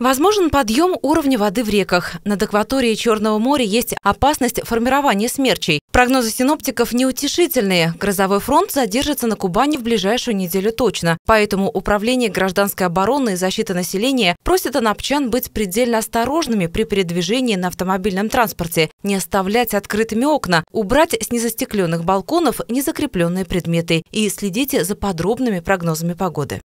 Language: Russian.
Возможен подъем уровня воды в реках. Над акваторией Черного моря есть опасность формирования смерчей. Прогнозы синоптиков неутешительные. Грозовой фронт задержится на Кубани в ближайшую неделю точно. Поэтому Управление гражданской обороны и защиты населения просит анапчан быть предельно осторожными при передвижении на автомобильном транспорте, не оставлять открытыми окна, убрать с незастекленных балконов незакрепленные предметы и следите за подробными прогнозами погоды.